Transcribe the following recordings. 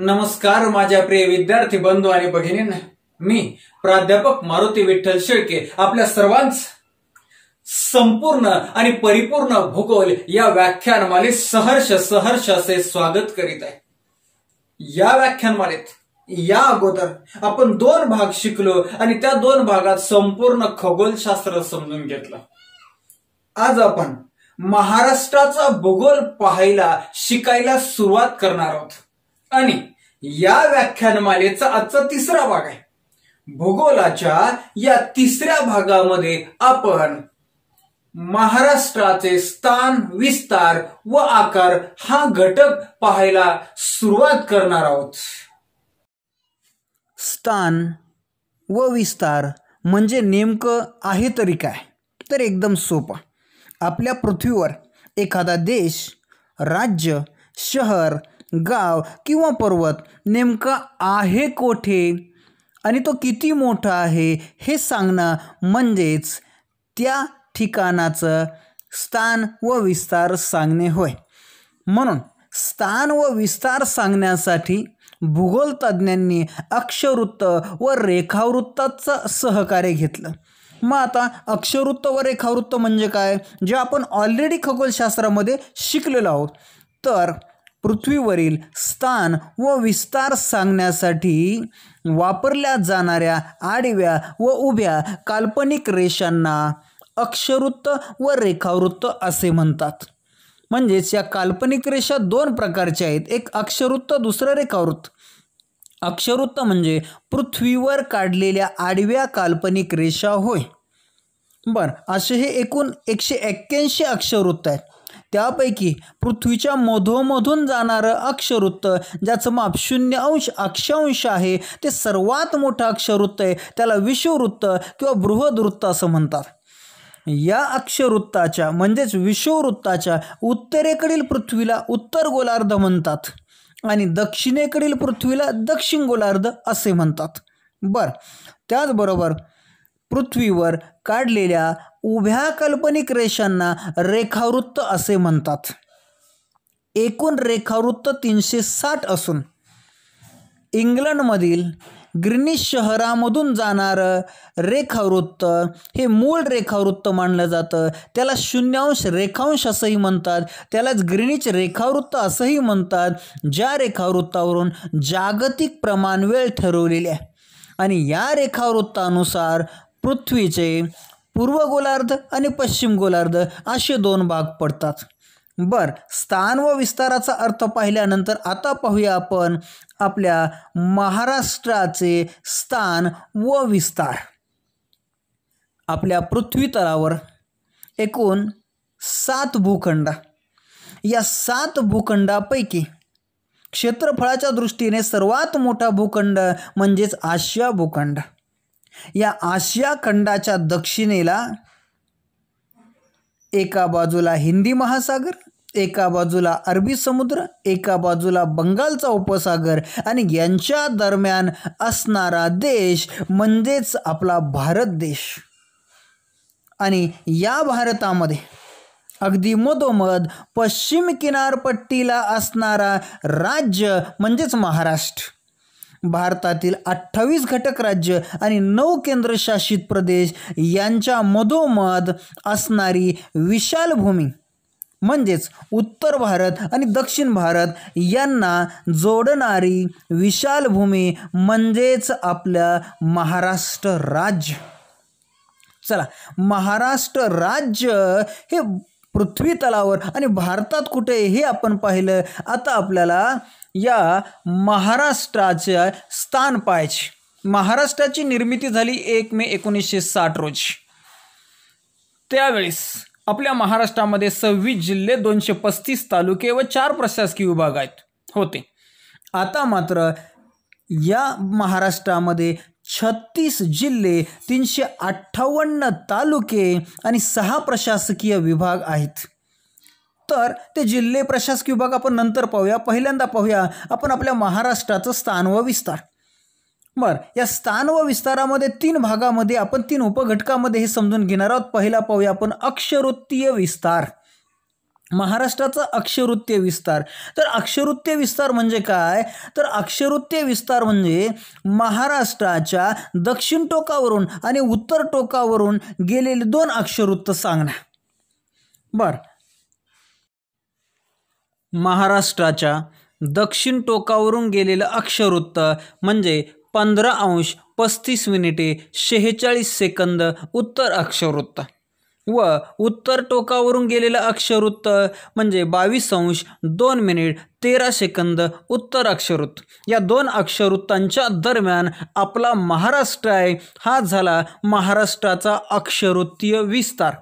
नमस्कार माझ्या प्रिय विद्यार्थी बंधू आणि भगिनी मी प्राध्यापक मारुती विठ्ठल शेळके आपल्या सर्वांच संपूर्ण आणि परिपूर्ण भूगोल या व्याख्यानमाले सहर्ष सहर्ष असे स्वागत करीत आहे या व्याख्यानमालेत या अगोदर आपण दोन भाग शिकलो आणि त्या दोन भागात संपूर्ण खगोलशास्त्र समजून घेतलं आज आपण महाराष्ट्राचा भूगोल पाहायला शिकायला सुरुवात करणार आहोत आणि या व्याख्यानमालेचा आजचा तिसरा भाग आहे भूगोलाच्या या तिसऱ्या भागामध्ये आपण महाराष्ट्राचे स्थान विस्तार व आकार हा घटक पाहायला सुरुवात करणार आहोत स्थान व विस्तार म्हणजे नेमकं आहे तरी काय तर एकदम सोपं आपल्या पृथ्वीवर एखादा देश राज्य शहर गाव किंवा पर्वत नेमका आहे कोठे आणि तो किती मोठा आहे हे सांगणं म्हणजेच त्या ठिकाणाचं स्थान व विस्तार सांगणे होय म्हणून स्थान व विस्तार सांगण्यासाठी भूगोल तज्ज्ञांनी अक्षवृत्त व रेखावृत्ताचं सहकार्य घेतलं मग आता अक्षवृत्त व रेखावृत्त म्हणजे काय जे आपण ऑलरेडी खगोलशास्त्रामध्ये शिकलेलो आहोत तर पृथ्वीवरील स्थान व विस्तार सांगण्यासाठी वापरल्या जाणाऱ्या आडव्या व उभ्या काल्पनिक रेषांना अक्षवृत्त व रेखावृत्त असे म्हणतात म्हणजेच या काल्पनिक रेषा दोन प्रकारच्या आहेत एक अक्षवृत्त दुसरं रेखावृत्त अक्षवृत्त म्हणजे पृथ्वीवर काढलेल्या आडव्या काल्पनिक रेषा होय बरं असे हे एकूण एकशे एक्क्याऐंशी अक्षवृत्त आहेत त्यापैकी पृथ्वीच्या मधोमधून जाणारं अक्षवृत्त ज्याचं माप शून्य अंश अक्षांश आहे ते सर्वात मोठं अक्षवृत्त आहे त्याला विषुववृत्त किंवा बृहदवृत्त असं म्हणतात या अक्षवृत्ताच्या म्हणजेच विषुववृत्ताच्या उत्तरेकडील पृथ्वीला उत्तर गोलार्ध म्हणतात आणि दक्षिणेकडील पृथ्वीला दक्षिण गोलार्ध असे म्हणतात बरं त्याचबरोबर पृथ्वीवर काढलेल्या उभ्या काल्पनिक रेषांना रेखावृत्त असे म्हणतात एकूण रेखावृत्त तीनशे साठ असून इंग्लंडमधील ग्रीनिश शहरामधून जाणारं रेखावृत्त हे मूळ रेखावृत्त मानलं जातं त्याला शून्यांश रेखांश असंही म्हणतात त्यालाच ग्रीनिच रेखावृत्त असंही म्हणतात ज्या रेखावृत्तावरून जागतिक वेळ ठरवलेली आहे आणि या रेखावृत्तानुसार पृथ्वीचे पूर्व गोलार्ध आणि पश्चिम गोलार्ध असे दोन भाग पडतात बर स्थान व विस्ताराचा अर्थ पाहिल्यानंतर आता पाहूया आपण आपल्या महाराष्ट्राचे स्थान व विस्तार आपल्या पृथ्वीतलावर एकूण सात भूखंड या सात भूखंडापैकी क्षेत्रफळाच्या दृष्टीने सर्वात मोठा भूखंड म्हणजेच आशिया भूखंड या आशिया खंडाच्या दक्षिणेला एका बाजूला हिंदी महासागर एका बाजूला अरबी समुद्र एका बाजूला बंगालचा उपसागर आणि यांच्या दरम्यान असणारा देश म्हणजेच आपला भारत देश आणि या भारतामध्ये अगदी मधोमध पश्चिम किनारपट्टीला असणारा राज्य म्हणजेच महाराष्ट्र भारतातील अठ्ठावीस घटक राज्य आणि नऊ केंद्रशासित प्रदेश यांच्या मधोमध असणारी विशाल भूमी म्हणजेच उत्तर भारत आणि दक्षिण भारत यांना जोडणारी विशाल भूमी म्हणजेच आपल्या महाराष्ट्र राज्य चला महाराष्ट्र राज्य हे पृथ्वी तलावर आणि भारतात कुठे हे आपण पाहिलं आता आपल्याला या महाराष्ट्राच्या स्थान पाहिजे महाराष्ट्राची निर्मिती झाली एक मे एकोणीसशे साठ रोजी त्यावेळेस आपल्या महाराष्ट्रामध्ये सव्वीस जिल्हे दोनशे पस्तीस तालुके व चार प्रशासकीय विभाग आहेत होते आता मात्र या महाराष्ट्रामध्ये छत्तीस जिल्हे तीनशे अठ्ठावन्न तालुके आणि सहा प्रशासकीय विभाग आहेत तर ते जिल्हे प्रशासकीय विभाग आपण नंतर पाहूया पहिल्यांदा पाहूया आपण आपल्या महाराष्ट्राचं स्थान व विस्तार बर या स्थान व विस्तारामध्ये तीन भागामध्ये आपण तीन उपघटकामध्ये हे समजून घेणार आहोत पहिला पाहूया आपण अक्षरोत्तीय विस्तार महाराष्ट्राचा अक्षवृत्तीय विस्तार तर अक्षवृत्तीय विस्तार म्हणजे काय तर अक्षवृत्तीय विस्तार म्हणजे महाराष्ट्राच्या दक्षिण टोकावरून आणि उत्तर टोकावरून गेलेले दोन अक्षवृत्त सांगणं बर महाराष्ट्राच्या दक्षिण टोकावरून गेलेलं अक्षवृत्त म्हणजे पंधरा अंश पस्तीस मिनिटे शेहेचाळीस सेकंद उत्तर अक्षरवृत्त व उत्तर टोकावरून गेलेलं अक्षरवृत्त म्हणजे बावीस अंश दोन मिनिट तेरा सेकंद उत्तर अक्षरवृत्त या दोन अक्षरवृत्तांच्या दरम्यान आपला महाराष्ट्र आहे हा झाला महाराष्ट्राचा अक्षरवृत्तीय विस्तार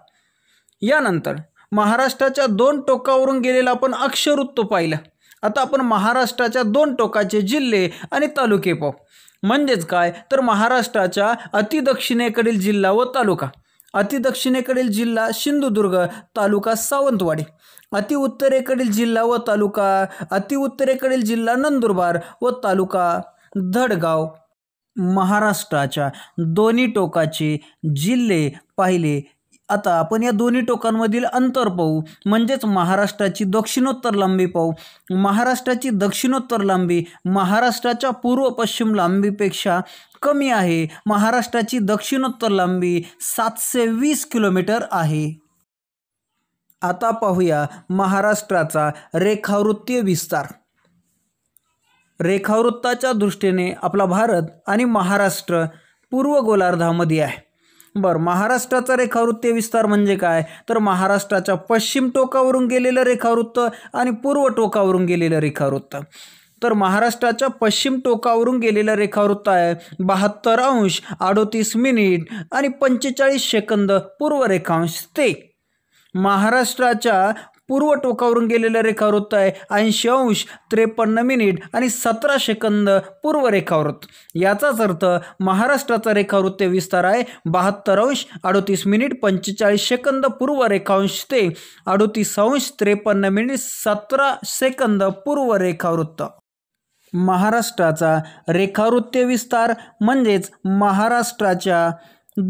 यानंतर महाराष्ट्राच्या दोन टोकावरून गेलेला आपण अक्षरवृत्त पाहिलं आता आपण महाराष्ट्राच्या दोन टोकाचे जिल्हे आणि तालुके पाहू म्हणजेच काय तर महाराष्ट्राच्या अतिदक्षिणेकडील जिल्हा व तालुका अतिदक्षिणेकडील जिल्हा सिंधुदुर्ग तालुका सावंतवाडी अति उत्तरेकडील जिल्हा व तालुका अति उत्तरेकडील जिल्हा नंदुरबार व तालुका धडगाव महाराष्ट्राच्या दोन्ही टोकाचे जिल्हे पाहिले आता आपण या दोन्ही टोकांमधील अंतर पाहू म्हणजेच महाराष्ट्राची दक्षिणोत्तर लांबी पाहू महाराष्ट्राची दक्षिणोत्तर लांबी महाराष्ट्राच्या पूर्व पश्चिम लांबीपेक्षा कमी आहे महाराष्ट्राची दक्षिणोत्तर लांबी सातशे वीस किलोमीटर आहे आता पाहूया महाराष्ट्राचा रेखावृत्तीय विस्तार रेखावृत्ताच्या दृष्टीने आपला भारत आणि महाराष्ट्र पूर्व गोलार्धामध्ये आहे बरं महाराष्ट्राचा रेखावृत्तीय विस्तार म्हणजे काय तर महाराष्ट्राच्या पश्चिम टोकावरून गेलेलं रेखावृत्त आणि पूर्व टोकावरून गेलेलं रेखावृत्त तर महाराष्ट्राच्या पश्चिम टोकावरून गेलेलं रेखावृत्त आहे बहात्तर अंश अडोतीस मिनिट आणि पंचेचाळीस सेकंद पूर्व रेखांश ते महाराष्ट्राच्या पूर्व टोकावरून गेलेलं रेखावृत्त आहे ऐंशी अंश त्रेपन्न मिनिट आणि सतरा सेकंद पूर्व रेखावृत्त याचाच अर्थ महाराष्ट्राचा रेखावृत्त विस्तार आहे बहात्तर अंश अडोतीस मिनिट पंचेचाळीस सेकंद पूर्व रेखांश ते अडोतीस अंश त्रेपन्न मिनिट सतरा सेकंद पूर्व रेखावृत्त महाराष्ट्राचा रेखावृत्त विस्तार म्हणजेच महाराष्ट्राच्या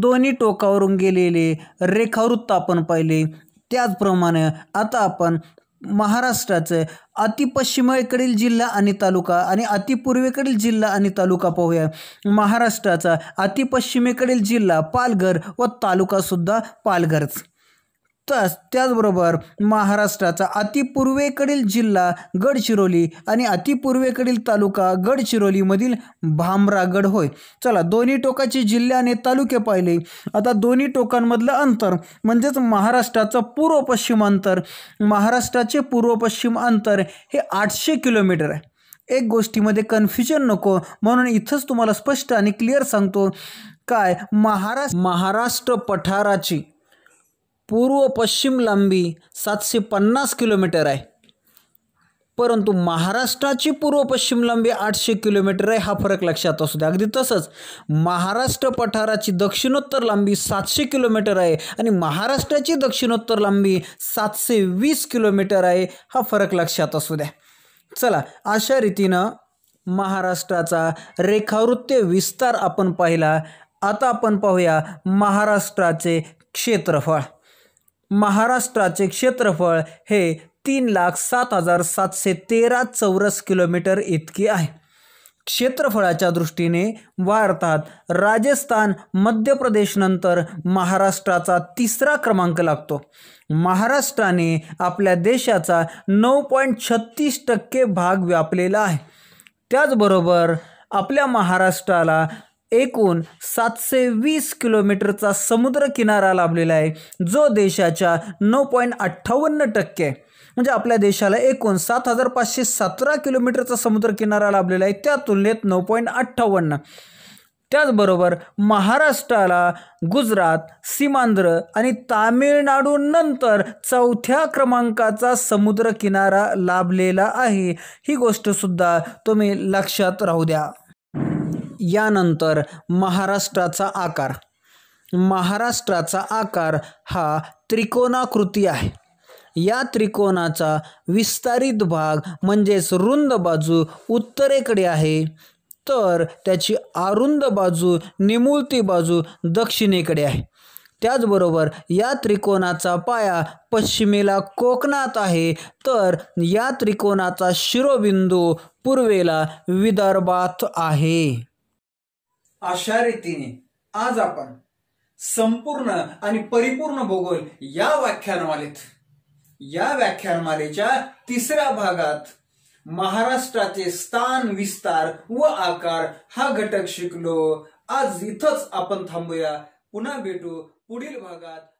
दोन्ही टोकावरून गेलेले रेखावृत्त आपण पाहिले त्याचप्रमाणे आता आपण महाराष्ट्राचे अतिपश्चिमेकडील जिल्हा आणि तालुका आणि अतिपूर्वेकडील जिल्हा आणि तालुका पाहूया महाराष्ट्राचा अतिपश्चिमेकडील जिल्हा पालघर व तालुकासुद्धा पालघरच तस त्याचबरोबर महाराष्ट्राचा अतिपूर्वेकडील जिल्हा गडचिरोली आणि अतिपूर्वेकडील तालुका गडचिरोलीमधील भामरागड होय चला दोन्ही टोकाचे जिल्हे आणि तालुके पाहिले आता दोन्ही टोकांमधलं अंतर म्हणजेच महाराष्ट्राचं पूर्व पश्चिम अंतर महाराष्ट्राचे पूर्व पश्चिम अंतर हे आठशे किलोमीटर आहे एक गोष्टीमध्ये कन्फ्युजन नको म्हणून इथंच तुम्हाला स्पष्ट आणि क्लिअर सांगतो काय महाराष्ट्र महाराष्ट्र पठाराची पूर्व पश्चिम लांबी सातशे पन्नास किलोमीटर आहे परंतु महाराष्ट्राची पूर्व पश्चिम लांबी आठशे किलोमीटर आहे हा फरक लक्षात असू द्या अगदी तसंच महाराष्ट्र पठाराची दक्षिणोत्तर लांबी सातशे किलोमीटर आहे आणि महाराष्ट्राची दक्षिणोत्तर लांबी सातशे वीस किलोमीटर आहे हा फरक लक्षात असू द्या चला अशा रीतीनं महाराष्ट्राचा रेखावृत्य विस्तार आपण पाहिला आता आपण पाहूया महाराष्ट्राचे क्षेत्रफळ महाराष्ट्राचे क्षेत्रफळ हे तीन लाख सात हजार सातशे तेरा चौरस किलोमीटर इतके आहे क्षेत्रफळाच्या दृष्टीने भारतात राजस्थान मध्य प्रदेशनंतर महाराष्ट्राचा तिसरा क्रमांक लागतो महाराष्ट्राने आपल्या देशाचा नऊ पॉईंट छत्तीस टक्के भाग व्यापलेला आहे त्याचबरोबर आपल्या महाराष्ट्राला एकूण सातशे वीस किलोमीटरचा समुद्रकिनारा लाभलेला आहे जो देशाच्या नऊ पॉईंट अठ्ठावन्न टक्के म्हणजे आपल्या देशाला एकूण सात हजार पाचशे सतरा किलोमीटरचा समुद्रकिनारा लाभलेला आहे त्या तुलनेत नऊ पॉईंट अठ्ठावन्न त्याचबरोबर महाराष्ट्राला गुजरात सीमांध्र आणि तामिळनाडूनंतर चौथ्या क्रमांकाचा समुद्रकिनारा लाभलेला आहे ही गोष्टसुद्धा तुम्ही लक्षात राहू द्या यानंतर महाराष्ट्राचा आकार महाराष्ट्राचा आकार हा त्रिकोणाकृती आहे या त्रिकोणाचा विस्तारित भाग म्हणजेच रुंद बाजू उत्तरेकडे आहे तर त्याची आरुंद बाजू निमुळती बाजू दक्षिणेकडे आहे त्याचबरोबर या त्रिकोणाचा पाया पश्चिमेला कोकणात आहे तर या त्रिकोणाचा शिरोबिंदू पूर्वेला विदर्भात आहे अशा रीतीने आज आपण संपूर्ण आणि परिपूर्ण भूगोल या व्याख्यानमालेत या व्याख्यानमालेच्या तिसऱ्या भागात महाराष्ट्राचे स्थान विस्तार व आकार हा घटक शिकलो आज इथंच आपण थांबूया पुन्हा भेटू पुढील भागात